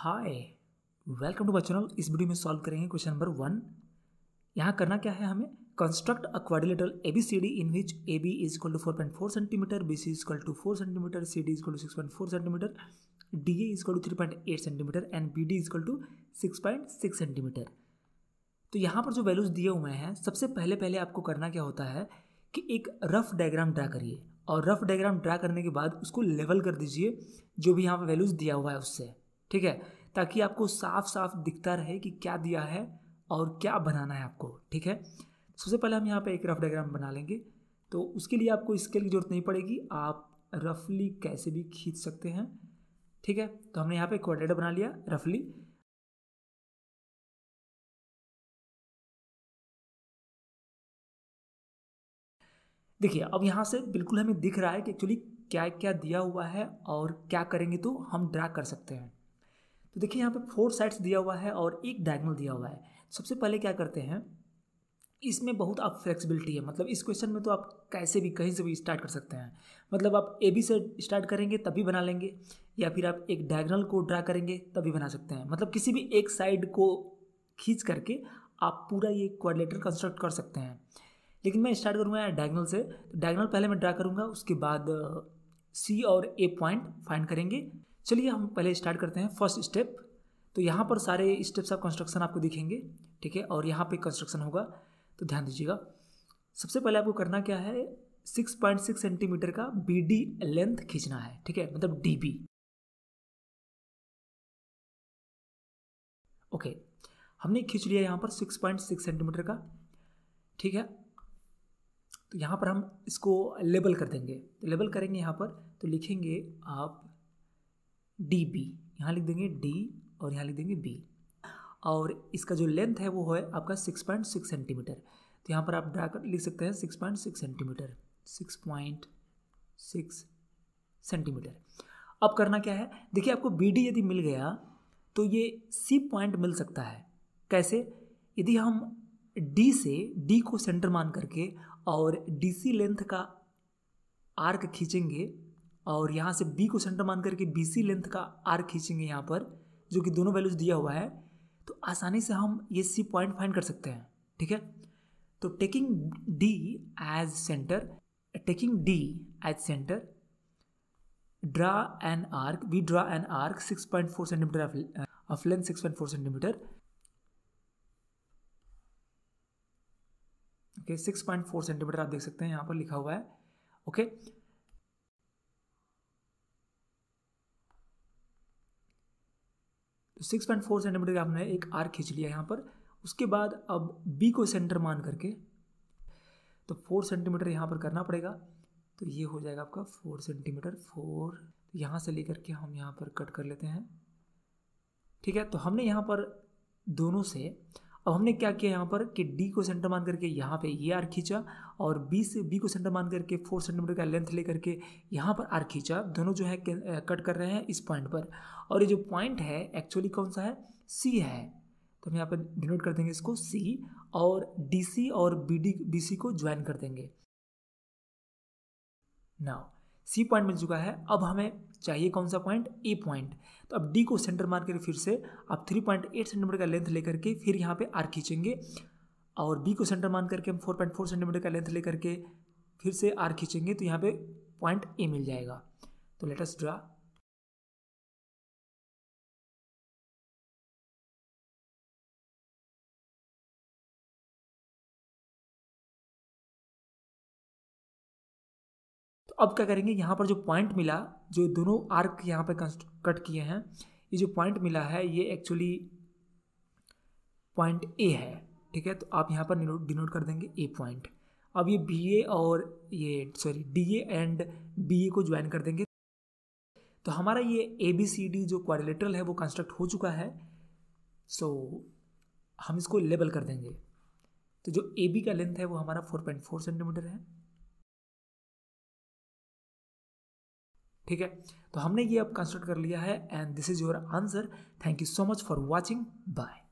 Hi welcome to my channel इस video में solve करेंगे क्वेश्चन नंबर वन यहाँ करना क्या है हमें construct a quadrilateral A B C D in which A B is equal to four point four centimetre B C is equal to four centimetre C D is equal to six point four centimetre D A is equal to three point eight centimetre and B D is equal to six point six centimetre तो यहाँ पर जो values दिए हुए हैं सबसे पहले पहले आपको करना क्या होता है कि एक रफ डायग्राम ड्रा करिए और रफ डायग्राम ड्रा करने के बाद उसको लेवल कर दीजिए जो भी यहाँ पर वैल्यूज़ दिया हुआ है उससे ठीक है ताकि आपको साफ साफ दिखता रहे कि क्या दिया है और क्या बनाना है आपको ठीक है सबसे पहले हम यहाँ पे एक रफ डायग्राम बना लेंगे तो उसके लिए आपको स्केल की जरूरत नहीं पड़ेगी आप रफली कैसे भी खींच सकते हैं ठीक है तो हमने यहाँ पे क्वाड्रेटर बना लिया रफली देखिए अब यहाँ से बिल्कुल हमें दिख रहा है कि एक्चुअली क्या क्या दिया हुआ है और क्या करेंगे तो हम ड्रा कर सकते हैं तो देखिए यहाँ पे फोर साइड्स दिया हुआ है और एक डायगनल दिया हुआ है सबसे पहले क्या करते हैं इसमें बहुत आप फ्लेक्सिबिलिटी है मतलब इस क्वेश्चन में तो आप कैसे भी कहीं से भी स्टार्ट कर सकते हैं मतलब आप ए बी से स्टार्ट करेंगे तभी बना लेंगे या फिर आप एक डायगनल को ड्रा करेंगे तभी बना सकते हैं मतलब किसी भी एक साइड को खींच करके आप पूरा ये क्वाड्रेटर कंस्ट्रक्ट कर सकते हैं लेकिन मैं स्टार्ट करूँगा डायगनल से तो डायगनल पहले मैं ड्रा करूँगा उसके बाद सी और ए पॉइंट फाइंड करेंगे चलिए हम पहले स्टार्ट करते हैं फर्स्ट स्टेप तो यहाँ पर सारे स्टेप्स ऑफ कंस्ट्रक्शन आपको दिखेंगे ठीक है और यहाँ पे कंस्ट्रक्शन होगा तो ध्यान दीजिएगा सबसे पहले आपको करना क्या है 6.6 सेंटीमीटर का बी डी लेंथ खींचना है ठीक है मतलब डी बी ओके हमने खींच लिया यहाँ पर 6.6 सेंटीमीटर का ठीक है तो यहाँ पर हम इसको लेबल कर देंगे तो लेबल करेंगे यहाँ पर तो लिखेंगे आप डी बी यहाँ लिख देंगे डी और यहाँ लिख देंगे बी और इसका जो लेंथ है वो है आपका सिक्स पॉइंट सिक्स सेंटीमीटर तो यहाँ पर आप ड्रा कर लिख सकते हैं six point six centimetre six point six centimetre अब करना क्या है देखिए आपको बी डी यदि मिल गया तो ये सी पॉइंट मिल सकता है कैसे यदि हम डी से डी को सेंटर मान करके और डी सी लेंथ का आर्क खींचेंगे और यहाँ से बी को सेंटर मान करके बी सी लेंथ का आर खींचेंगे यहाँ पर जो कि दोनों वैल्यूज दिया हुआ है तो आसानी से हम ये सी पॉइंट फाइंड कर सकते हैं ठीक है तो taking D as centre taking D as centre draw an arc we draw an arc 6.4 centimetre of length 6.4 centimetre okay 6.4 centimetre आप देख सकते हैं यहाँ पर लिखा हुआ है okay okay? Six point four centimetre का आपने एक आर खींच लिया यहाँ पर उसके बाद अब बी को सेंटर मान करके तो फोर सेंटीमीटर यहाँ पर करना पड़ेगा तो ये हो जाएगा आपका फोर सेंटीमीटर फोर तो यहाँ से लेकर के हम यहाँ पर कट कर लेते हैं ठीक है तो हमने यहाँ पर दोनों से अब हमने क्या किया यहाँ पर कि डी को सेंटर मान करके यहाँ पे ये आर खींचा और बी से बी को सेंटर मान करके फोर सेंटीमीटर का लेंथ लेकर के यहाँ पर आर खींचा दोनों जो है कट कर रहे हैं इस पॉइंट पर और ये जो पॉइंट है एक्चुअली कौन सा है सी है तो हम यहाँ पर डिनोट कर देंगे इसको सी और डी सी और बी डी बी सी को ज्वाइन कर देंगे नाउ सी पॉइंट मिल चुका है अब हमें चाहिए कौन सा पॉइंट ए पॉइंट तो अब डी को सेंटर मार कर फिर से आप थ्री पॉइंट एट सेंटीमीटर का लेंथ लेकर के फिर यहाँ पे आर खींचेंगे और बी को सेंटर मान करके हम फोर पॉइंट फोर सेंटीमीटर का लेंथ लेकर के फिर से आर खींचेंगे तो यहाँ पे पॉइंट ए मिल जाएगा तो लेटस ड्रा अब क्या करेंगे यहाँ पर जो पॉइंट मिला जो दोनों आर्क यहाँ पर कट किए हैं ये जो पॉइंट मिला है ये एक्चुअली पॉइंट ए है ठीक है तो आप यहाँ पर डिनोट कर देंगे ए पॉइंट अब ये बी ए और ये sorry D A and B A को ज्वाइन कर देंगे तो हमारा ये ए बी सी डी जो क्वारिलेटरल है वो कंस्ट्रक्ट हो चुका है सो so, हम इसको लेबल कर देंगे तो जो ए बी का लेंथ है वो हमारा फोर पॉइंट फोर सेंटीमीटर है ठीक है तो हमने ये अब कंस्ट्रक्ट कर लिया है and this is your answer thank you so much for watching bye